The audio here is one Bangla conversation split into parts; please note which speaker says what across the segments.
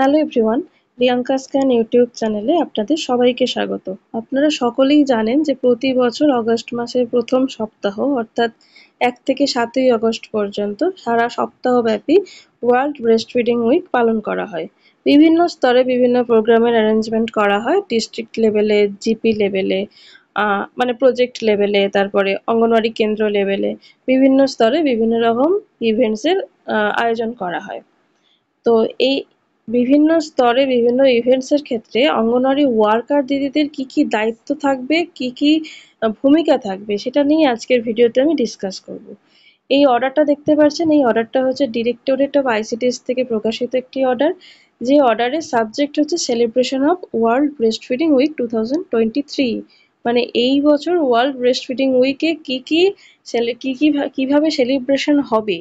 Speaker 1: হ্যালো এভরিওয়ান প্রিয়াঙ্কা স্ক্যান ইউটিউব চ্যানেলে আপনাদের সবাইকে স্বাগত আপনারা সকলেই জানেন যে প্রতি বছর অগস্ট মাসের প্রথম সপ্তাহ অর্থাৎ এক থেকে সাতই অগস্ট পর্যন্ত সারা সপ্তাহব্যাপী ওয়ার্ল্ড ব্রেস্ট ফিডিং উইক পালন করা হয় বিভিন্ন স্তরে বিভিন্ন প্রোগ্রামের অ্যারেঞ্জমেন্ট করা হয় ডিস্ট্রিক্ট লেভেলে জিপি লেভেলে মানে প্রজেক্ট লেভেলে তারপরে অঙ্গনওয়াড়ি কেন্দ্র লেভেলে বিভিন্ন স্তরে বিভিন্ন রকম ইভেন্টসের আয়োজন করা হয় তো এই বিভিন্ন স্তরে বিভিন্ন ইভেন্টসের ক্ষেত্রে অঙ্গনওয়াড়ি ওয়ার্কার দিদিদের কি কি দায়িত্ব থাকবে কি কি ভূমিকা থাকবে সেটা নিয়ে আজকের ভিডিওতে আমি ডিসকাস করব। এই অর্ডারটা দেখতে পাচ্ছেন এই অর্ডারটা হচ্ছে ডিরেক্টরেট অফ আইসিটিএস থেকে প্রকাশিত একটি অর্ডার যে অর্ডারের সাবজেক্ট হচ্ছে celebration of world breastfeeding week টু মানে এই বছর ওয়ার্ল্ড ব্রেস্ট ফিডিং উইকে কী কি কী কী কীভাবে সেলিব্রেশন হবে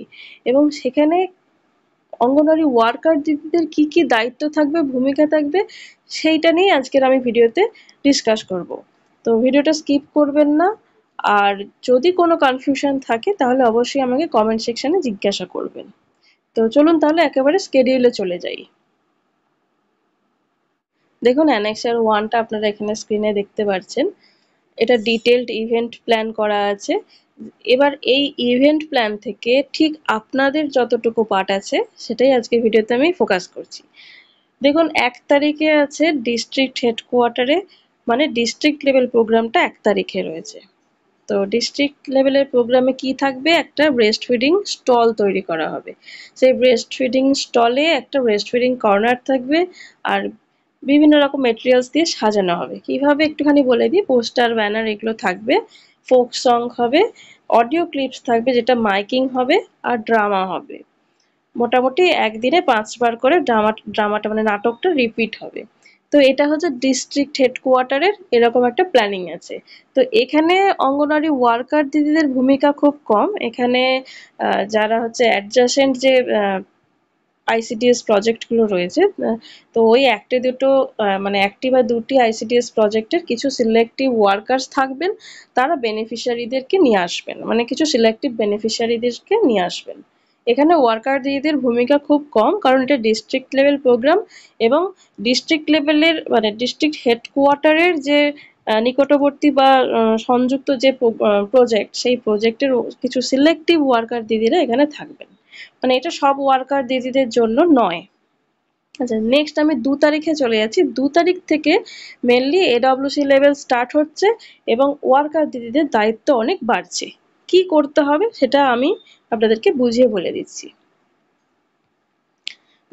Speaker 1: এবং সেখানে অঙ্গনওয়াড়ি ওয়ার্কার দিদিদের কি কি দায়িত্ব থাকবে ভূমিকা থাকবে সেইটা নিয়ে আজকের আমি ভিডিওতে ডিসকাস করব তো ভিডিওটা স্কিপ করবেন না আর যদি কোনো কনফিউশন থাকে তাহলে অবশ্যই আমাকে কমেন্ট সেকশানে জিজ্ঞাসা করবেন তো চলুন তাহলে একেবারে স্কেডিউলে চলে যাই দেখুন অ্যানেক্সার ওয়ানটা আপনারা এখানে স্ক্রিনে দেখতে পাচ্ছেন এটা ডিটেলড ইভেন্ট প্ল্যান করা আছে এবার এই ইভেন্ট প্ল্যান থেকে ঠিক আপনাদের যতটুকু পার্ট আছে সেটাই আজকে ভিডিওতে আমি ফোকাস করছি দেখুন এক তারিখে আছে ডিস্ট্রিক্ট হেডকোয়ার্টারে মানে ডিস্ট্রিক্ট লেভেল প্রোগ্রামটা এক তারিখে রয়েছে তো ডিস্ট্রিক্ট লেভেলের প্রোগ্রামে কি থাকবে একটা ব্রেস্ট ফিডিং স্টল তৈরি করা হবে সেই ব্রেস্ট ফিডিং স্টলে একটা ব্রেস্ট ফিডিং কর্নার থাকবে আর বিভিন্ন রকম মেটেরিয়ালস দিয়ে সাজানো হবে কিভাবে একটুখানি বলে দিই পোস্টার ব্যানার এগুলো থাকবে ফোক সং হবে অডিও ক্লিপস থাকবে যেটা মাইকিং হবে আর ড্রামা হবে মোটামুটি একদিনে পাঁচবার করে ড্রামা ড্রামাটা মানে নাটকটা রিপিট হবে তো এটা হচ্ছে ডিস্ট্রিক্ট হেডকোয়ার্টারের এরকম একটা প্ল্যানিং আছে তো এখানে অঙ্গনওয়াড়ি ওয়ার্কার দিদিদের ভূমিকা খুব কম এখানে যারা হচ্ছে অ্যাডজাসেন্ট যে আইসিডিএস প্রজেক্টগুলো রয়েছে তো ওই একটি দুটো মানে একটি বা দুটি আইসিডিএস প্রজেক্টের কিছু সিলেক্টিভ ওয়ার্কার্স থাকবেন তারা বেনিফিশিয়ারিদেরকে নিয়ে আসবেন মানে কিছু সিলেক্টিভ বেনিফিশিয়ারিদেরকে নিয়ে আসবেন এখানে ওয়ার্কার দিদিদের ভূমিকা খুব কম কারণ এটা ডিস্ট্রিক্ট লেভেল প্রোগ্রাম এবং ডিস্ট্রিক্ট লেভেলের মানে ডিস্ট্রিক্ট হেডকোয়ার্টারের যে নিকটবর্তী বা সংযুক্ত যে প্রজেক্ট সেই প্রজেক্টের কিছু সিলেক্টিভ ওয়ার্কার দিদিরা এখানে থাকবেন মানে এটা সব ওয়ার্কার দিদিদের জন্য নয় আচ্ছা নেক্সট আমি দু তারিখে চলে যাচ্ছি দু তারিখ থেকে মেনলি এডাব্লিউসি লেভেল স্টার্ট হচ্ছে এবং ওয়ার্কার দিদিদের দায়িত্ব অনেক বাড়ছে কি করতে হবে সেটা আমি আপনাদেরকে বুঝিয়ে বলে দিচ্ছি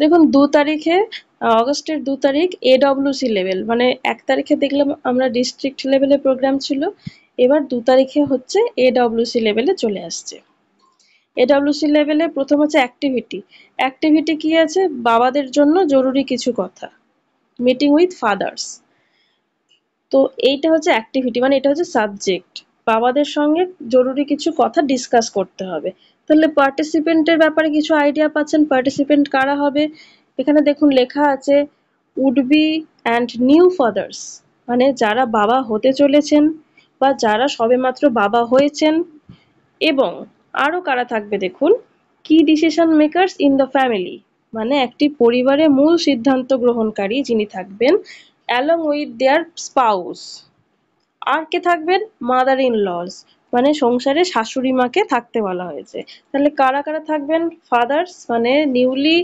Speaker 1: দেখুন দু তারিখে অগস্টের দু তারিখ এডব্লিউসি লেভেল মানে এক তারিখে দেখলাম আমরা ডিস্ট্রিক্ট লেভেলের প্রোগ্রাম ছিল এবার দু তারিখে হচ্ছে এডব্লিউসি লেভেলে চলে আসছে এডাব্লিউসি লেভেলে প্রথম আছে অ্যাক্টিভিটি অ্যাক্টিভিটি কি আছে বাবাদের জন্য জরুরি কিছু কথা মিটিং উইথ ফাদার্স তো এইটা হচ্ছে অ্যাক্টিভিটি মানে এটা হচ্ছে সাবজেক্ট বাবাদের সঙ্গে জরুরি কিছু কথা ডিসকাস করতে হবে তাহলে পার্টিসিপেন্টের ব্যাপারে কিছু আইডিয়া পাচ্ছেন পার্টিসিপেন্ট কারা হবে এখানে দেখুন লেখা আছে would be and new fathers মানে যারা বাবা হতে চলেছেন বা যারা সবেমাত্র বাবা হয়েছেন এবং আরও কারা থাকবে দেখুন কি decision makers in the family মানে একটি পরিবারে মূল সিদ্ধান্ত গ্রহণকারী যিনি থাকবেন অ্যালং উইথ দেয়ার স্পাউস আর কে থাকবেন মাদার ইন লস মানে সংসারে শাশুড়ি মাকে থাকতে বলা হয়েছে তাহলে কারা কারা থাকবেন ফাদার্স মানে নিউলি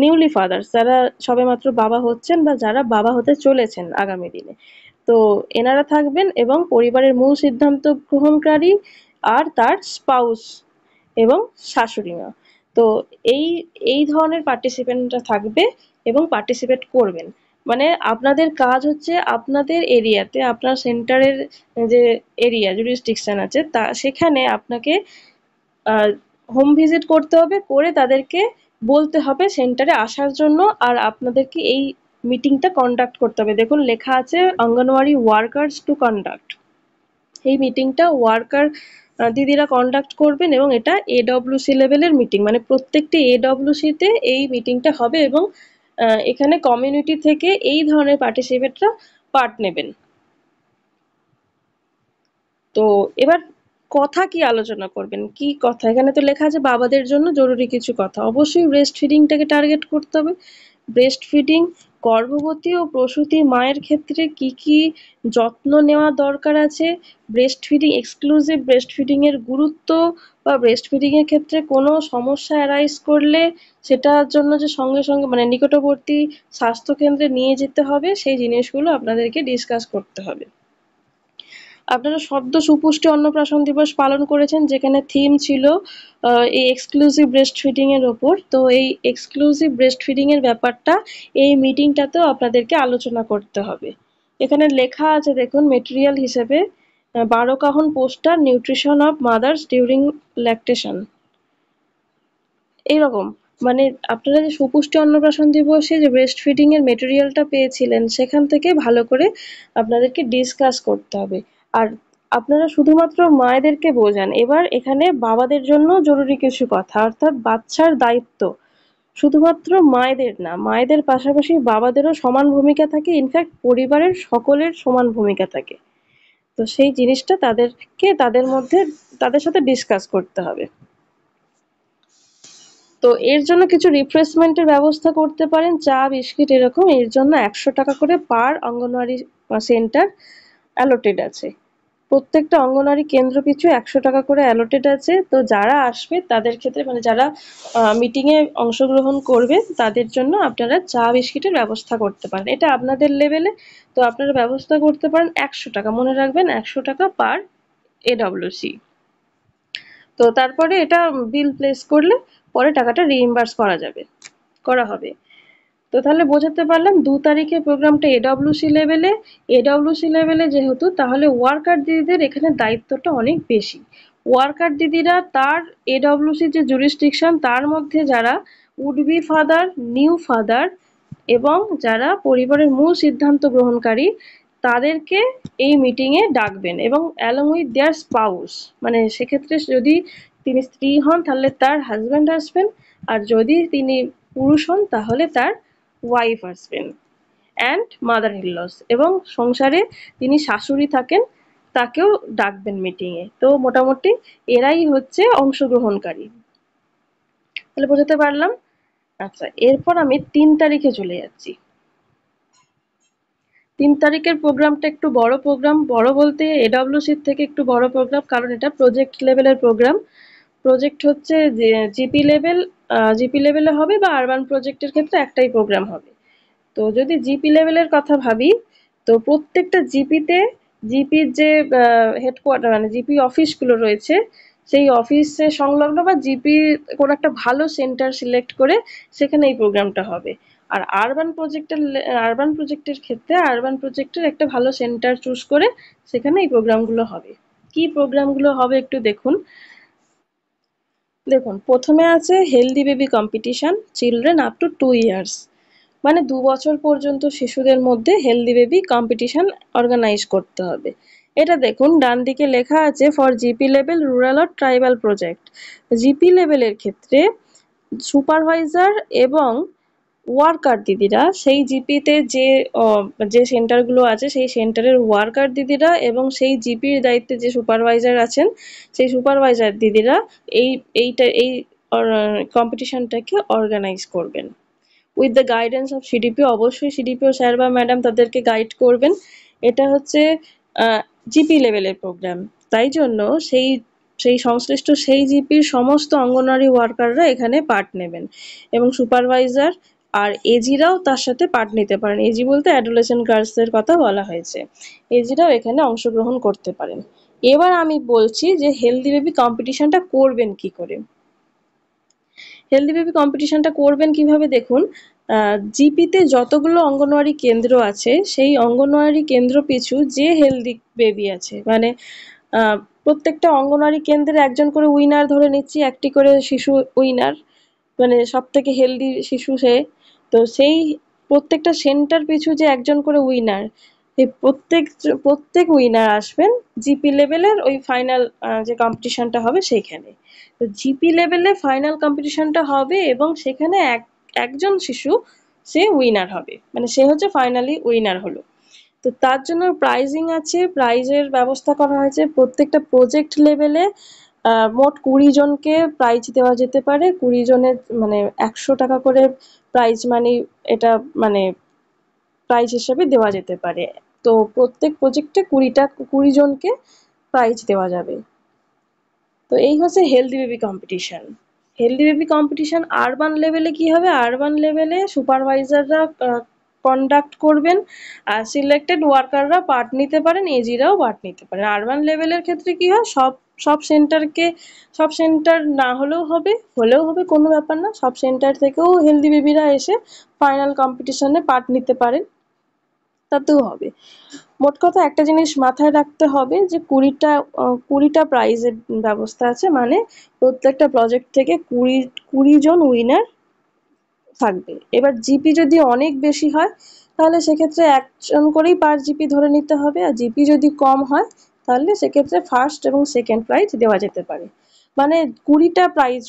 Speaker 1: নিউলি ফাদার্স যারা সবেমাত্র বাবা হচ্ছেন বা যারা বাবা হতে চলেছেন আগামী দিনে তো এনারা থাকবেন এবং পরিবারের মূল সিদ্ধান্ত গ্রহণকারী আর তার স্পাউস এবং শাশুড়ি মা তো এই এই ধরনের পার্টিসিপেন্টরা থাকবে এবং পার্টিসিপেট করবেন মানে আপনাদের কাজ হচ্ছে আপনাদের এরিয়াতে আপনার সেন্টারের যে এরিয়া জুরিস্টিকশন আছে তা সেখানে আপনাকে হোম ভিজিট করতে হবে করে তাদেরকে বলতে হবে সেন্টারে আসার জন্য আর আপনাদেরকে এই মিটিংটা কন্ডাক্ট করতে হবে দেখুন লেখা আছে অঙ্গনওয়াড়ি ওয়ার্কার্স টু কন্ডাক্ট এই মিটিংটা ওয়ার্কার দিদিরা কন্ডাক্ট করবেন এবং এটা এডব্লিউসি লেভেলের মিটিং মানে প্রত্যেকটি এডব্লিউসিতে এই মিটিংটা হবে এবং এখানে কমিউনিটি থেকে এই ধরনের পার্টিসিপেটরা পার্ট নেবেন তো এবার কথা কি আলোচনা করবেন কি কথা এখানে তো লেখা আছে বাবাদের জন্য জরুরি কিছু কথা অবশ্যই ব্রেস্ট ফিডিংটাকে টার্গেট করতে হবে ব্রেস্ট ফিডিং গর্ভবতী ও প্রসূতি মায়ের ক্ষেত্রে কি কি যত্ন নেওয়া দরকার আছে breastfeeding exclusive breastfeeding এর গুরুত্ব বা ব্রেস্ট ফিডিং এর ক্ষেত্রে কোনো সমস্যা অ্যারাইজ করলে সেটার জন্য যে সঙ্গে সঙ্গে মানে নিকটবর্তী স্বাস্থ্যকেন্দ্রে নিয়ে যেতে হবে সেই জিনিসগুলো আপনাদেরকে ডিসকাস করতে হবে আপনারা সদ্য সুপুষ্টি অন্নপ্রাশন দিবস পালন করেছেন যেখানে থিম ছিল এই এক্সক্লুসিভ ব্রেস্ট ফিডিংয়ের ওপর তো এই এক্সক্লুসিভ ব্রেস্ট ফিডিংয়ের ব্যাপারটা এই মিটিংটাতেও আপনাদেরকে আলোচনা করতে হবে এখানে লেখা আছে দেখুন মেটেরিয়াল হিসেবে বারো কাহন poster nutrition of mothers during lactation এরকম মানে আপনারা যে সুপুষ্টি অন্নপ্রাশন দিবসে যে ব্রেস্ট ফিডিংয়ের মেটেরিয়ালটা পেয়েছিলেন সেখান থেকে ভালো করে আপনাদেরকে ডিসকাস করতে হবে আর আপনারা শুধুমাত্র মায়েদেরকে বোঝান এবার এখানে বাবাদের জন্য জরুরি কিছু কথা অর্থাৎ বাচ্চার দায়িত্ব শুধুমাত্র মায়েদের না মায়েদের পাশাপাশি বাবাদেরও সমান ভূমিকা থাকে ইনফ্যাক্ট পরিবারের সকলের সমান ভূমিকা থাকে তো সেই জিনিসটা তাদেরকে তাদের মধ্যে তাদের সাথে ডিসকাস করতে হবে তো এর জন্য কিছু রিফ্রেশমেন্টের ব্যবস্থা করতে পারেন চা বিস্কিট এরকম এর জন্য একশো টাকা করে পার অঙ্গনওয়াড়ি সেন্টার অ্যালোটেড আছে প্রত্যেকটা অঙ্গনারী কেন্দ্র পিছু একশো টাকা করে অ্যালোটেড আছে তো যারা আসবে তাদের ক্ষেত্রে মানে যারা মিটিংয়ে অংশগ্রহণ করবে তাদের জন্য আপনারা চা বিস্কিটের ব্যবস্থা করতে পারেন এটা আপনাদের লেভেলে তো আপনারা ব্যবস্থা করতে পারেন একশো টাকা মনে রাখবেন একশো টাকা পার এডব্লিউসি তো তারপরে এটা বিল প্লেস করলে পরে টাকাটা রিএম্বার্স করা যাবে করা হবে তো তাহলে বোঝাতে পারলাম দু তারিখে প্রোগ্রামটা সি লেভেলে সি লেভেলে যেহেতু তাহলে ওয়ার্কার দিদিদের এখানে দায়িত্বটা অনেক বেশি ওয়ার্কার দিদিরা তার এডাব্লিউসি যে জুরিস্ট্রিকশন তার মধ্যে যারা would be father new father এবং যারা পরিবারের মূল সিদ্ধান্ত গ্রহণকারী তাদেরকে এই মিটিংয়ে ডাকবেন এবং অ্যালং উইথ দেয়ার স্পাউস মানে সেক্ষেত্রে যদি তিনি স্ত্রী হন তাহলে তার হাজব্যান্ড আসবেন আর যদি তিনি পুরুষ হন তাহলে তার wife husband and mother in laws এবং সংসারে তিনি শাশুড়ি থাকেন তাকেও ডাকবেন মিটিংয়ে তো মোটামুটি এরাই হচ্ছে অংশগ্রহণকারী তাহলে বোঝাতে পারলাম আচ্ছা এরপর আমি তিন তারিখে চলে যাচ্ছি তিন তারিখের প্রোগ্রামটা একটু বড় প্রোগ্রাম বড় বলতে এডাব্লিউসির থেকে একটু বড় প্রোগ্রাম কারণ এটা প্রজেক্ট লেভেলের প্রোগ্রাম প্রজেক্ট হচ্ছে জিপি লেভেল জিপি লেভেলে হবে বা আরবান প্রজেক্টের ক্ষেত্রে একটাই প্রোগ্রাম হবে তো যদি জিপি লেভেলের কথা ভাবি তো প্রত্যেকটা জিপিতে জিপির যে হেডকোয়ার্টার মানে জিপি অফিসগুলো রয়েছে সেই অফিসে সংলগ্ন বা জিপি কোনো একটা ভালো সেন্টার সিলেক্ট করে সেখানে এই প্রোগ্রামটা হবে আর আরবান প্রজেক্টের আরবান প্রজেক্টের ক্ষেত্রে আরবান প্রজেক্টের একটা ভালো সেন্টার চুজ করে সেখানে এই প্রোগ্রামগুলো হবে কি প্রোগ্রামগুলো হবে একটু দেখুন দেখুন প্রথমে আছে healthy baby competition children up to two years মানে দু বছর পর্যন্ত শিশুদের মধ্যে হেলদি বেবি কম্পিটিশান অর্গানাইজ করতে হবে এটা দেখুন ডান দিকে লেখা আছে for GP level rural or tribal project GP লেভেলের ক্ষেত্রে সুপারভাইজার এবং ওয়ার্কার দিদিরা সেই জিপিতে যে যে সেন্টারগুলো আছে সেই সেন্টারের ওয়ার্কার দিদিরা এবং সেই জিপির দায়িত্বে যে সুপারভাইজার আছেন সেই সুপারভাইজার দিদিরা এই এইটা এই কম্পিটিশনটাকে অর্গানাইজ করবেন with the guidance of CDP অবশ্যই সিডিপিও স্যার বা ম্যাডাম তাদেরকে গাইড করবেন এটা হচ্ছে জিপি লেভেলের প্রোগ্রাম তাই জন্য সেই সেই সংশ্লিষ্ট সেই জিপির সমস্ত অঙ্গনারী ওয়ার্কাররা এখানে পার্ট নেবেন এবং সুপারভাইজার আর এজিরাও তার সাথে পার্ট নিতে পারেন এজি বলতে গার্লস এর কথা বলা হয়েছে এজিরাও এখানে অংশগ্রহণ করতে পারেন এবার আমি বলছি যে হেলদি বেবি কম্পিটিশনটা করবেন কি করে হেলদি বেবি কম্পিটিশনটা করবেন কিভাবে দেখুন জিপিতে যতগুলো অঙ্গনওয়াড়ি কেন্দ্র আছে সেই অঙ্গনওয়াড়ি কেন্দ্র পিছু যে হেলদি বেবি আছে মানে প্রত্যেকটা অঙ্গনওয়াড়ি কেন্দ্রে একজন করে উইনার ধরে নিচ্ছি একটি করে শিশু উইনার মানে সব থেকে হেলদি শিশু সে তো সেই প্রত্যেকটা সেন্টার পিছু যে একজন করে উইনার এই প্রত্যেক প্রত্যেক উইনার আসবেন জিপি লেভেলের ওই ফাইনাল যে কম্পিটিশনটা হবে সেইখানে তো জিপি লেভেলে ফাইনাল কম্পিটিশনটা হবে এবং সেখানে এক একজন শিশু সে উইনার হবে মানে সে হচ্ছে ফাইনালি উইনার হলো তো তার জন্য প্রাইজিং আছে প্রাইজের ব্যবস্থা করা হয়েছে প্রত্যেকটা প্রজেক্ট লেভেলে মোট কুড়ি জনকে প্রাইজ দেওয়া যেতে পারে কুড়ি জনের মানে একশো টাকা করে প্রাইজ মানি এটা মানে প্রাইজ হিসাবে দেওয়া যেতে পারে তো প্রত্যেক প্রজেক্টে কুড়িটা কুড়ি জনকে প্রাইজ দেওয়া যাবে তো এই হচ্ছে healthy baby competition healthy baby competition urban লেভেলে কি হবে আরবান লেভেলে সুপারভাইজাররা কন্ডাক্ট করবেন আর সিলেক্টেড ওয়ার্কাররা পার্ট নিতে পারেন এজিরাও পার্ট নিতে পারেন আরবান লেভেলের ক্ষেত্রে কি হয় সব সব সেন্টারকে সব সেন্টার না হলেও হবে হলেও হবে কোনো ব্যাপার না সব সেন্টার থেকেও হেলদি বেবিরা এসে ফাইনাল কম্পিটিশনে পার্ট নিতে পারেন তাতেও হবে মোট কথা একটা জিনিস মাথায় রাখতে হবে যে কুড়িটা কুড়িটা প্রাইজের ব্যবস্থা আছে মানে প্রত্যেকটা প্রজেক্ট থেকে কুড়ি কুড়ি জন উইনার থাকবে এবার জিপি যদি অনেক বেশি হয় তাহলে সেক্ষেত্রে একজন করেই পার জিপি ধরে নিতে হবে আর জিপি যদি কম হয় তাহলে সেক্ষেত্রে ফার্স্ট এবং সেকেন্ড প্রাইজ দেওয়া যেতে পারে মানে কুড়িটা প্রাইজ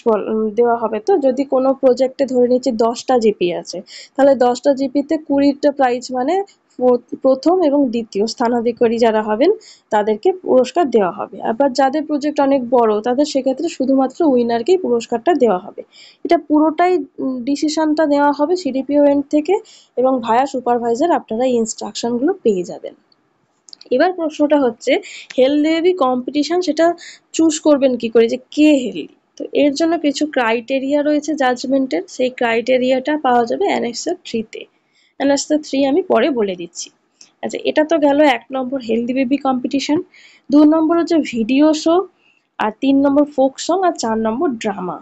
Speaker 1: দেওয়া হবে তো যদি কোনো প্রজেক্টে ধরে নিচ্ছি দশটা জিপি আছে তাহলে দশটা জিপিতে কুড়িটা প্রাইজ মানে প্রথম এবং দ্বিতীয় স্থানাধিকারী যারা হবেন তাদেরকে পুরস্কার দেওয়া হবে আবার যাদের প্রজেক্ট অনেক বড় তাদের সেক্ষেত্রে শুধুমাত্র উইনারকেই পুরস্কারটা দেওয়া হবে এটা পুরোটাই ডিসিশনটা নেওয়া হবে সিডিপিও এন্ড থেকে এবং ভায়া সুপারভাইজার আপনারা এই ইনস্ট্রাকশনগুলো পেয়ে যাবেন এবার প্রশ্নটা হচ্ছে হেলদি কম্পিটিশন সেটা চুজ করবেন কি করে যে কে হেলদি তো এর জন্য কিছু ক্রাইটেরিয়া রয়েছে জাজমেন্টের সেই ক্রাইটেরিয়াটা পাওয়া যাবে অ্যানেক্সার থ্রিতে অ্যানাস্তা থ্রি আমি পরে বলে দিচ্ছি আচ্ছা এটা তো গেল এক নম্বর হেলদি বেবি কম্পিটিশন দু নম্বর হচ্ছে ভিডিও শো আর তিন নম্বর ফোক সং আর চার নম্বর ড্রামা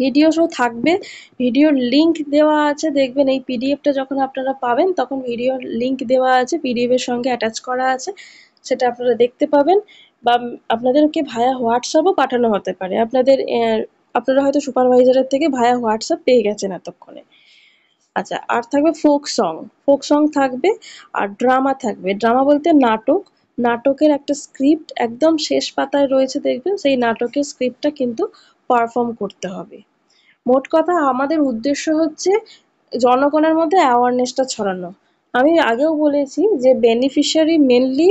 Speaker 1: ভিডিও শো থাকবে ভিডিওর লিঙ্ক দেওয়া আছে দেখবেন এই পিডিএফটা যখন আপনারা পাবেন তখন ভিডিওর লিঙ্ক দেওয়া আছে পিডিএফের সঙ্গে অ্যাটাচ করা আছে সেটা আপনারা দেখতে পাবেন বা আপনাদেরকে ভায়া হোয়াটসঅ্যাপও পাঠানো হতে পারে আপনাদের আপনারা হয়তো সুপারভাইজারের থেকে ভায়া হোয়াটসঅ্যাপ পেয়ে গেছেন এতক্ষণে আচ্ছা আর থাকবে ফোক সং ফোক সং থাকবে আর ড্রামা থাকবে ড্রামা বলতে নাটক নাটকের একটা স্ক্রিপ্ট একদম শেষ পাতায় রয়েছে দেখবেন সেই নাটকের স্ক্রিপ্টটা কিন্তু পারফর্ম করতে হবে মোট কথা আমাদের উদ্দেশ্য হচ্ছে জনগণের মধ্যে অ্যাওয়ারনেসটা ছড়ানো আমি আগেও বলেছি যে বেনিফিশিয়ারি মেনলি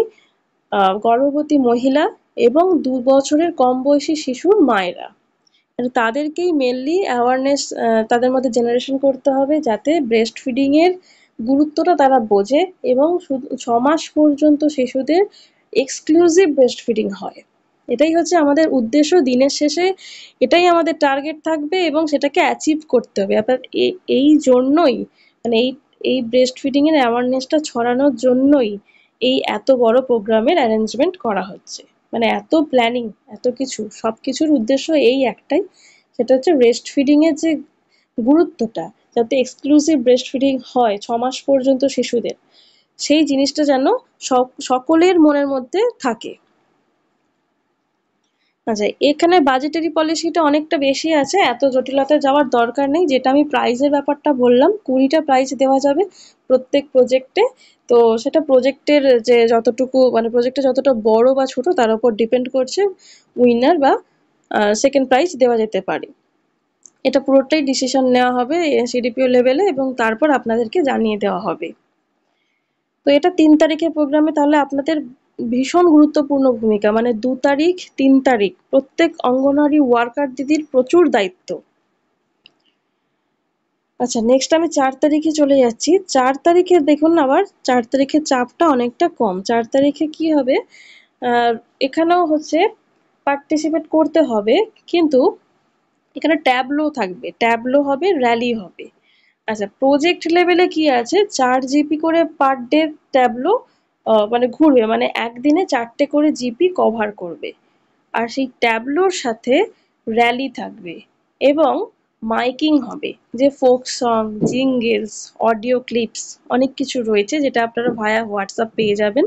Speaker 1: গর্ভবতী মহিলা এবং দু বছরের কম বয়সী শিশুর মায়েরা তাদেরকেই মেনলি অ্যাওয়ারনেস তাদের মধ্যে জেনারেশন করতে হবে যাতে ব্রেস্ট ফিডিংয়ের গুরুত্বটা তারা বোঝে এবং ছ মাস পর্যন্ত শিশুদের এক্সক্লুসিভ ব্রেস্ট ফিডিং হয় এটাই হচ্ছে আমাদের উদ্দেশ্য দিনের শেষে এটাই আমাদের টার্গেট থাকবে এবং সেটাকে অ্যাচিভ করতে হবে আপনার এই জন্যই মানে এই এই ব্রেস্ট ফিডিংয়ের অ্যাওয়ারনেসটা ছড়ানোর জন্যই এই এত বড় প্রোগ্রামের অ্যারেঞ্জমেন্ট করা হচ্ছে মানে এত প্ল্যানিং এত কিছু সব কিছুর উদ্দেশ্য এই একটাই সেটা হচ্ছে ব্রেস্ট ফিডিংয়ের যে গুরুত্বটা যাতে এক্সক্লুসিভ ব্রেস্ট ফিডিং হয় ছ মাস পর্যন্ত শিশুদের সেই জিনিসটা যেন সকলের মনের মধ্যে থাকে আচ্ছা এখানে বাজেটারি পলিসিটা অনেকটা বেশি আছে এত জটিলতা যাওয়ার দরকার নেই যেটা আমি প্রাইজের ব্যাপারটা বললাম কুড়িটা প্রাইজ দেওয়া যাবে প্রত্যেক প্রজেক্টে তো সেটা প্রজেক্টের যে যতটুকু মানে প্রজেক্টটা যতটা বড় বা ছোট তার উপর ডিপেন্ড করছে উইনার বা সেকেন্ড প্রাইজ দেওয়া যেতে পারে এটা পুরোটাই ডিসিশন নেওয়া হবে সিডিপিও লেভেলে এবং তারপর আপনাদেরকে জানিয়ে দেওয়া হবে তো এটা তিন তারিখের প্রোগ্রামে তাহলে আপনাদের ভীষণ গুরুত্বপূর্ণ ভূমিকা মানে দু তারিখ তিন তারিখ প্রত্যেক অঙ্গনওয়াড়ি ওয়ার্কার দিদির প্রচুর দায়িত্ব আচ্ছা নেক্সট আমি চার তারিখে চলে যাচ্ছি চার তারিখে দেখুন আবার চার তারিখে চাপটা অনেকটা কম চার তারিখে কি হবে এখানেও হচ্ছে পার্টিসিপেট করতে হবে কিন্তু এখানে ট্যাবলো থাকবে ট্যাবলো হবে র্যালি হবে আচ্ছা প্রজেক্ট লেভেলে কি আছে চার জিপি করে পার ডে ট্যাবলো মানে ঘুরবে মানে একদিনে চারটে করে জিপি কভার করবে আর সেই ট্যাবলোর সাথে র্যালি থাকবে এবং মাইকিং হবে যে folk song jingles audio clips অনেক কিছু রয়েছে যেটা আপনারা ভায়া হোয়াটসঅ্যাপ পেয়ে যাবেন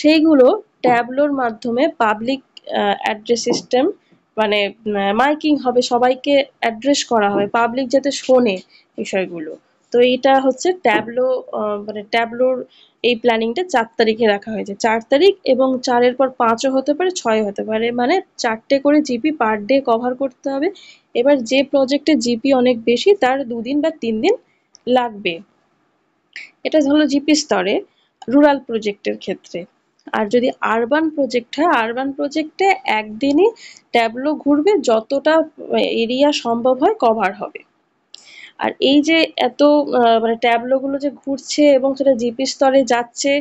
Speaker 1: সেইগুলো ট্যাবলোর মাধ্যমে পাবলিক অ্যাড্রেস সিস্টেম মানে মাইকিং হবে সবাইকে অ্যাড্রেস করা হবে পাবলিক যাতে শোনে বিষয়গুলো তো এইটা হচ্ছে ট্যাবলো মানে ট্যাবলোর এই প্ল্যানিংটা চার তারিখে রাখা হয়েছে চার তারিখ এবং চারের পর পাঁচও হতে পারে ছয় হতে পারে মানে চারটে করে জিপি পার ডে কভার করতে হবে এবার যে প্রজেক্টে জিপি অনেক বেশি তার দুদিন বা তিন দিন লাগবে এটা হলো জিপি স্তরে রুরাল প্রজেক্টের ক্ষেত্রে আর যদি আরবান প্রজেক্ট হয় আরবান প্রজেক্টে একদিনই ট্যাবলো ঘুরবে যতটা এরিয়া সম্ভব হয় কভার হবে আর এই যে এত মানে ট্যাবলোগুলো যে ঘুরছে এবং সেটা জিপি স্তরে যাচ্ছে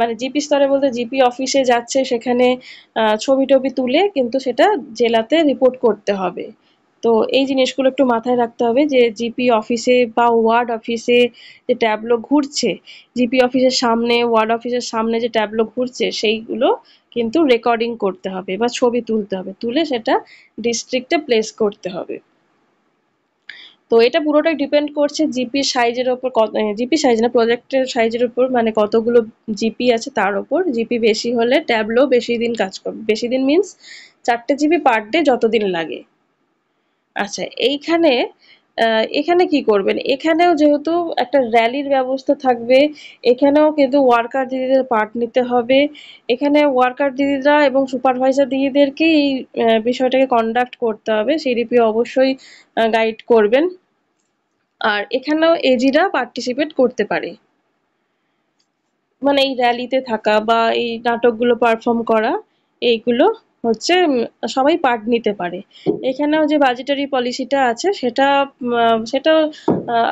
Speaker 1: মানে জিপি স্তরে বলতে জিপি অফিসে যাচ্ছে সেখানে ছবি টবি তুলে কিন্তু সেটা জেলাতে রিপোর্ট করতে হবে তো এই জিনিসগুলো একটু মাথায় রাখতে হবে যে জিপি অফিসে বা ওয়ার্ড অফিসে যে ট্যাবলো ঘুরছে জিপি অফিসের সামনে ওয়ার্ড অফিসের সামনে যে ট্যাবলো ঘুরছে সেইগুলো কিন্তু রেকর্ডিং করতে হবে বা ছবি তুলতে হবে তুলে সেটা ডিস্ট্রিক্টে প্লেস করতে হবে তো এটা পুরোটাই ডিপেন্ড করছে জিপি সাইজের ওপর কত জিপি মানে সাইজ না প্রজেক্টের সাইজের ওপর মানে কতগুলো জিপি আছে তার ওপর জিপি বেশি হলে ট্যাবলো বেশি দিন কাজ করবে বেশি দিন মিনস চারটে জিবি পার ডে যতদিন লাগে আচ্ছা এইখানে এখানে কি করবেন এখানেও যেহেতু একটা র্যালির ব্যবস্থা থাকবে এখানেও কিন্তু ওয়ার্কার দিদিদের পার্ট নিতে হবে এখানে ওয়ার্কার দিদিরা এবং সুপারভাইজার দিদিদেরকে এই বিষয়টাকে কন্ডাক্ট করতে হবে সিডিপি অবশ্যই গাইড করবেন আর এখানেও এজিরা পার্টিসিপেট করতে পারে মানে এই র্যালিতে থাকা বা এই নাটকগুলো পারফর্ম করা এইগুলো হচ্ছে সবাই পার্ট নিতে পারে এখানেও যে বাজেটারি পলিসিটা আছে সেটা সেটা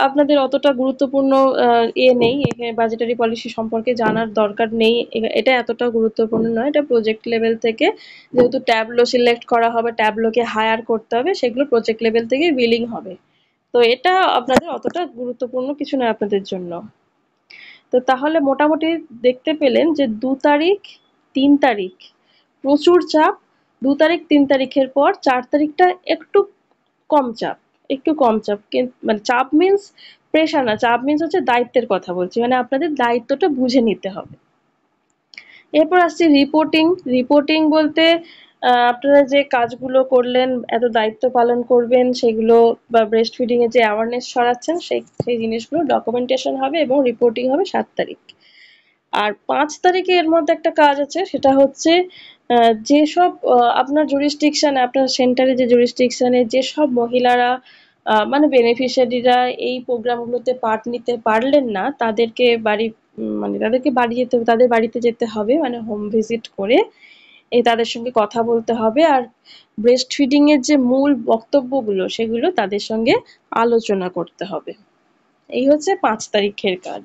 Speaker 1: আপনাদের অতটা গুরুত্বপূর্ণ এ ইয়ে নেই বাজেটারি পলিসি সম্পর্কে জানার দরকার নেই এটা এতটা গুরুত্বপূর্ণ নয় এটা প্রজেক্ট লেভেল থেকে যেহেতু ট্যাবলো সিলেক্ট করা হবে ট্যাবলোকে হায়ার করতে হবে সেগুলো প্রজেক্ট লেভেল থেকে বিলিং হবে তো এটা আপনাদের অতটা গুরুত্বপূর্ণ কিছু নয় আপনাদের জন্য তো তাহলে মোটামুটি দেখতে পেলেন যে দু তারিখ তিন তারিখ প্রচুর চাপ দু তারিখ তিন তারিখের পর চার তারিখটা একটু কম চাপ একটু কম চাপ মানে চাপ মিন্স প্রেশার না চাপ মিন্স হচ্ছে দায়িত্বের কথা বলছি মানে আপনাদের দায়িত্বটা বুঝে নিতে হবে এরপর আসছে রিপোর্টিং রিপোর্টিং বলতে আপনারা যে কাজগুলো করলেন এত দায়িত্ব পালন করবেন সেগুলো বা ব্রেস্ট ফিডিংয়ে যে অ্যাওয়ারনেস ছড়াচ্ছেন সেই সেই জিনিসগুলো ডকুমেন্টেশন হবে এবং রিপোর্টিং হবে সাত তারিখ আর পাঁচ তারিখে এর মধ্যে একটা কাজ আছে সেটা হচ্ছে যেসব আপনার জুরিস্টিকশন আপনার সেন্টারে যে জুরিস্টিকশানে যেসব মহিলারা মানে বেনিফিশিয়ারিরা এই প্রোগ্রামগুলোতে পার্ট নিতে পারলেন না তাদেরকে বাড়ি মানে তাদেরকে বাড়ি যেতে তাদের বাড়িতে যেতে হবে মানে হোম ভিজিট করে এই তাদের সঙ্গে কথা বলতে হবে আর ব্রেস্ট ফিডিংয়ের যে মূল বক্তব্যগুলো সেগুলো তাদের সঙ্গে আলোচনা করতে হবে এই হচ্ছে পাঁচ তারিখের কাজ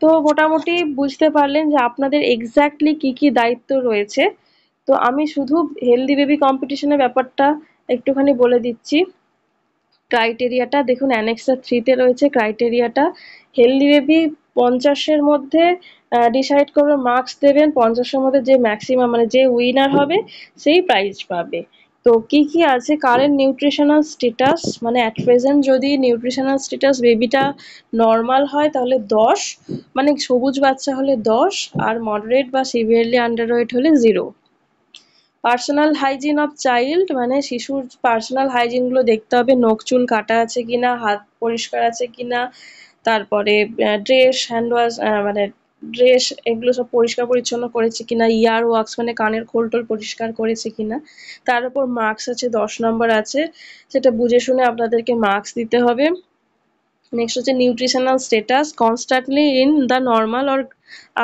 Speaker 1: তো মোটামুটি বুঝতে পারলেন যে আপনাদের এক্স্যাক্টলি কি কি দায়িত্ব রয়েছে তো আমি শুধু হেলদি বেবি কম্পিটিশনের ব্যাপারটা একটুখানি বলে দিচ্ছি ক্রাইটেরিয়াটা দেখুন অ্যানেক্সা থ্রিতে রয়েছে ক্রাইটেরিয়াটা হেলদি বেবি পঞ্চাশের মধ্যে ডিসাইড করবে মার্কস দেবেন পঞ্চাশের মধ্যে যে ম্যাক্সিমাম মানে যে উইনার হবে সেই প্রাইজ পাবে তো কি কি আছে কারেন্ট নিউট্রিশনাল স্ট্যাটাস মানে অ্যাট প্রেজেন্ট যদি নিউট্রিশনাল স্ট্যাটাস বেবিটা নর্মাল হয় তাহলে দশ মানে সবুজ বাচ্চা হলে দশ আর মডারেট বা সিভিয়ারলি আন্ডারওয়েট হলে zero personal hygiene of child মানে শিশুর পার্সোনাল হাইজিনগুলো দেখতে হবে নখ চুল কাটা আছে কিনা হাত পরিষ্কার আছে কিনা তারপরে ড্রেস হ্যান্ড ওয়াশ মানে ড্রেস এগুলো সব পরিষ্কার পরিচ্ছন্ন করেছে কিনা ইয়ার ওয়াক্স মানে কানের খোল টোল পরিষ্কার করেছে কিনা তার উপর মাস্ক আছে দশ নম্বর আছে সেটা বুঝে শুনে আপনাদেরকে মাস্ক দিতে হবে নেক্সট হচ্ছে nutritional status constantly in the normal or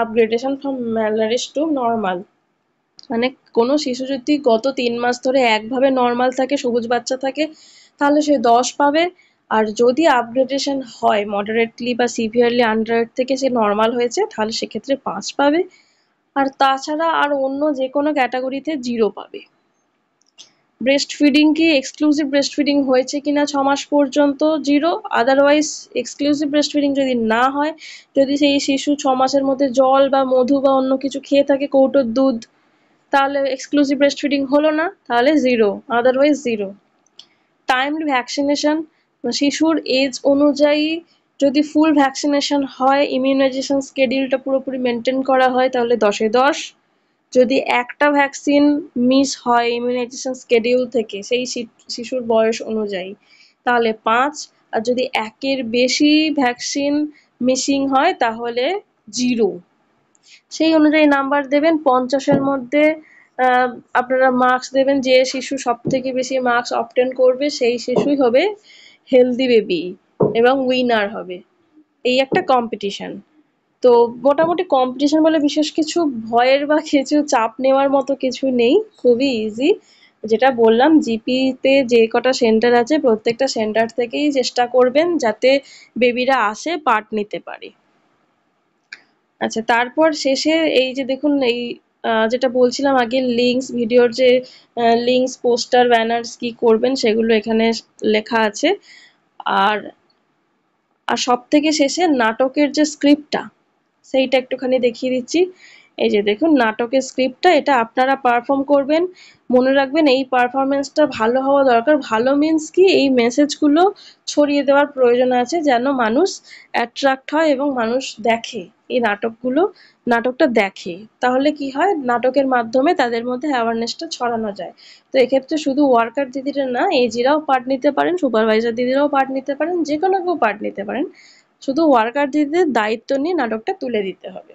Speaker 1: upgradation from ম্যালারিস টু নর্মাল মানে কোনো শিশু যদি গত তিন মাস ধরে একভাবে নর্মাল থাকে সবুজ বাচ্চা থাকে তাহলে সে দশ পাবে আর যদি আপগ্রেডেশন হয় মডারেটলি বা সিভিয়ারলি আন্ডার থেকে সে নর্মাল হয়েছে তাহলে সেক্ষেত্রে পাঁচ পাবে আর তাছাড়া আর অন্য যে কোনো ক্যাটাগরিতে জিরো পাবে ব্রেস্ট ফিডিং কি এক্সক্লুসিভ ব্রেস্ট ফিডিং হয়েছে কিনা ছ মাস পর্যন্ত zero otherwise exclusive breastfeeding যদি না হয় যদি সেই শিশু ছ মাসের মধ্যে জল বা মধু বা অন্য কিছু খেয়ে থাকে কৌটোর দুধ তাহলে এক্সক্লুসিভ ব্রেস্ট ফিডিং হলো না তাহলে zero otherwise zero timely vaccination শিশুর এজ অনুযায়ী যদি ফুল ভ্যাকসিনেশন হয় ইমিউনাইজেশন স্কেডিউলটা পুরোপুরি মেনটেন করা হয় তাহলে দশে দশ যদি একটা ভ্যাকসিন মিস হয় ইমিউনাইজেশন স্কেডিউল থেকে সেই শিশুর বয়স অনুযায়ী তাহলে পাঁচ আর যদি একের বেশি ভ্যাকসিন মিসিং হয় তাহলে জিরো সেই অনুযায়ী নাম্বার দেবেন পঞ্চাশের মধ্যে আপনারা মার্কস দেবেন যে শিশু সব থেকে বেশি মার্কস অপটেন করবে সেই শিশুই হবে হেলদি বেবি এবং উইনার হবে এই একটা কম্পিটিশান তো মোটামুটি কম্পিটিশান বলে বিশেষ কিছু ভয়ের বা কিছু চাপ নেওয়ার মতো কিছু নেই খুবই ইজি যেটা বললাম জিপিতে যে কটা সেন্টার আছে প্রত্যেকটা সেন্টার থেকেই চেষ্টা করবেন যাতে বেবিরা আসে পার্ট নিতে পারে আচ্ছা তারপর শেষে এই যে দেখুন এই যেটা বলছিলাম আগে লিঙ্কস ভিডিওর যে লিঙ্কস পোস্টার ব্যানার্স কি করবেন সেগুলো এখানে লেখা আছে আর আর সব থেকে শেষে নাটকের যে স্ক্রিপ্টটা সেইটা একটুখানি দেখিয়ে দিচ্ছি এই যে দেখুন নাটকের স্ক্রিপ্টটা এটা আপনারা পারফর্ম করবেন মনে রাখবেন এই পারফরমেন্সটা ভালো হওয়া দরকার ভালো মিন্স কি এই মেসেজগুলো ছড়িয়ে দেওয়ার প্রয়োজন আছে যেন মানুষ অ্যাট্রাক্ট হয় এবং মানুষ দেখে এই নাটকগুলো নাটকটা দেখে তাহলে কি হয় নাটকের মাধ্যমে তাদের মধ্যে অ্যাওয়ারনেসটা ছড়ানো যায় তো এক্ষেত্রে শুধু ওয়ার্কার দিদিরা না এজিরাও পার্ট নিতে পারেন সুপারভাইজার দিদিরাও পার্ট নিতে পারেন যে কোনো কেউ পার্ট নিতে পারেন শুধু ওয়ার্কার দিদিদের দায়িত্ব নিয়ে নাটকটা তুলে দিতে হবে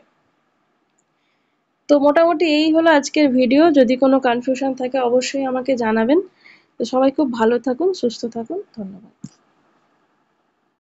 Speaker 1: তো মোটামুটি এই হলো আজকের ভিডিও যদি কোনো কনফিউশন থাকে অবশ্যই আমাকে জানাবেন তো সবাই খুব ভালো থাকুন সুস্থ থাকুন ধন্যবাদ